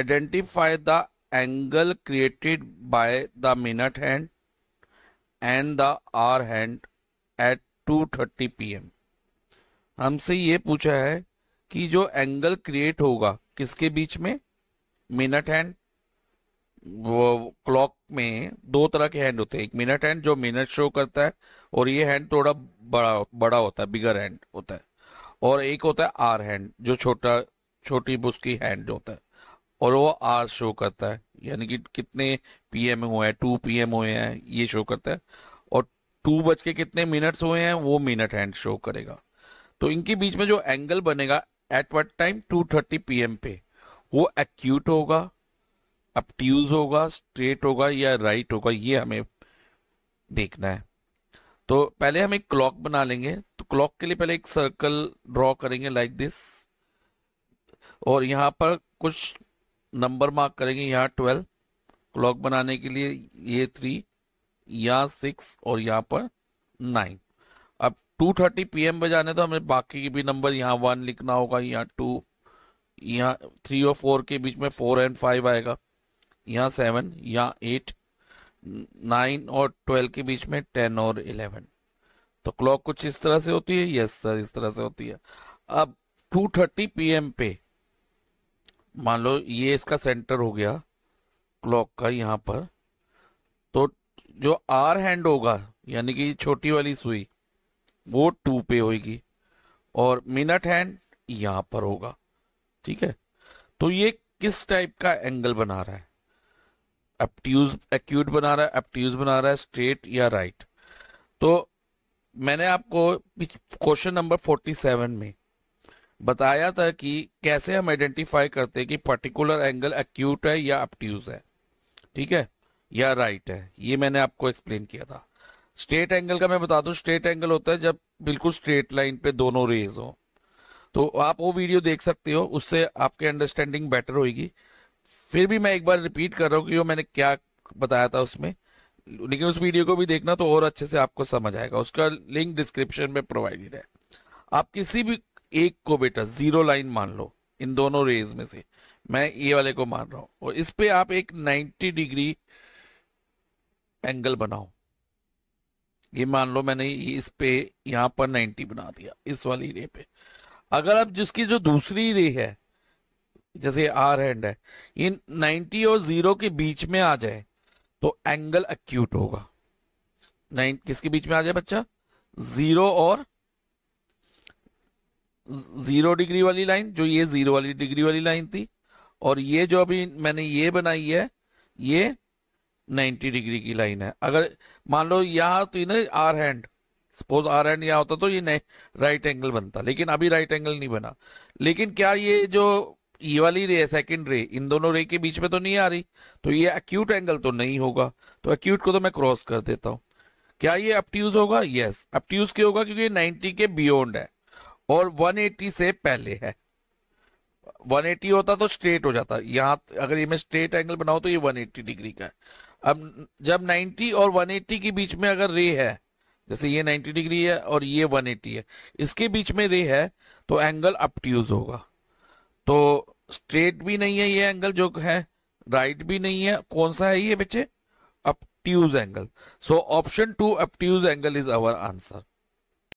identify the angle created by the minute hand and the hour hand at 2:30 pm हमसे ये पूछा है कि जो एंगल क्रिएट होगा किसके बीच में मिनट हैंड वो क्लॉक में दो तरह के हैंड होते हैं एक मिनट हैंड जो मिनट शो करता है और ये हैंड थोड़ा बड़ा बड़ा होता है बिगर हैंड होता है और एक होता है आर हैंड जो छोटा छोटी उसकी हैंड होता है और वो आर शो करता है यानी कि कितने पीएम हुए हैं टू पीएम हुए हैं ये शो करता है और टू बज के कितने मिनट्स हुए हैं वो मिनट हैंड शो करेगा तो इनके बीच में जो एंगल बनेगा at what time two thirty P पे वो एक्यूट होगा ट्यूज होगा स्ट्रेट होगा या राइट होगा ये हमें देखना है तो पहले हम एक क्लॉक बना लेंगे तो क्लॉक के लिए पहले एक सर्कल ड्रॉ करेंगे लाइक like दिस और यहाँ पर कुछ नंबर मार्क करेंगे यहाँ ट्वेल्व क्लॉक बनाने के लिए ये थ्री यहाँ सिक्स और यहाँ पर नाइन अब टू थर्टी पी एम बजाने तो हमें बाकी के भी नंबर यहाँ वन लिखना होगा यहाँ टू यहाँ थ्री और फोर के बीच में फोर एंड फाइव आएगा यहाँ सेवन यहाँ एट नाइन और ट्वेल्व के बीच में टेन और इलेवन तो क्लॉक कुछ इस तरह से होती है यस सर इस तरह से होती है अब टू थर्टी पी एम पे मान लो ये इसका सेंटर हो गया क्लॉक का यहां पर तो जो आर हैंड होगा यानी कि छोटी वाली सुई वो टू पे होगी और मिनट हैंड यहां पर होगा ठीक है तो ये किस टाइप का एंगल बना रहा है एप्ट्यूज एक्यूट बना रहा है एप्ट्यूज बना रहा है स्ट्रेट या राइट तो मैंने आपको क्वेश्चन नंबर 47 में बताया था कि कैसे हम आइडेंटिफाई करते हैं कि पर्टिकुलर एंगल एक्यूट है या अपट्यूज है ठीक है या राइट है ये मैंने आपको एक्सप्लेन किया था स्ट्रेट एंगल का मैं बता दूं स्ट्रेट एंगल होता है जब बिल्कुल स्ट्रेट लाइन पे दोनों रेज हो तो आप वो वीडियो देख सकते हो उससे आपके अंडरस्टैंडिंग बेटर होगी फिर भी मैं एक बार रिपीट कर रहा हूँ कि वो मैंने क्या बताया था उसमें लेकिन उस वीडियो को भी देखना तो और अच्छे से आपको समझ आएगा उसका लिंक डिस्क्रिप्शन में प्रोवाइडेड है आप किसी भी एक को बेटा जीरो लाइन मान लो इन दोनों रेज में से मैं ये वाले को मान रहा हूं और इस पे आप एक 90 डिग्री एंगल बनाओ ये मान लो मैंने इस पे यहां पर 90 बना दिया इस वाली रे पे अगर आप जिसकी जो दूसरी रे है जैसे आर हैंड है ये 90 और जीरो के बीच में आ जाए तो एंगल अक्यूट होगा नाइन किसके बीच में आ जाए बच्चा जीरो और जीरो डिग्री वाली लाइन जो ये जीरो वाली डिग्री वाली लाइन थी और ये जो अभी मैंने ये बनाई है ये 90 डिग्री की लाइन है अगर मान लो यहाँ तो ना hour hand suppose hour hand यहाँ होता तो ये राइट एंगल बनता लेकिन अभी राइट एंगल नहीं बना लेकिन क्या ये जो ये वाली रे है सेकेंड रे इन दोनों रे के बीच में तो नहीं आ रही तो ये अक्यूट एंगल तो नहीं होगा तो अक्यूट को तो मैं क्रॉस कर देता हूँ क्या ये अपट्यूज होगा यस अपट्यूज क्यों होगा क्योंकि ये 90 के बियॉन्ड है और 180 से पहले है 180 होता तो स्ट्रेट हो जाता यहाँ अगर ये मैं स्ट्रेट एंगल बनाऊ तो ये 180 डिग्री का है अब जब 90 और 180 के बीच में अगर रे है जैसे ये 90 डिग्री है और ये 180 है इसके बीच में रे है तो एंगल अपट्यूज होगा तो स्ट्रेट भी नहीं है ये एंगल जो है राइट भी नहीं है कौन सा है ये बच्चे obtuse angle so option two obtuse angle is our answer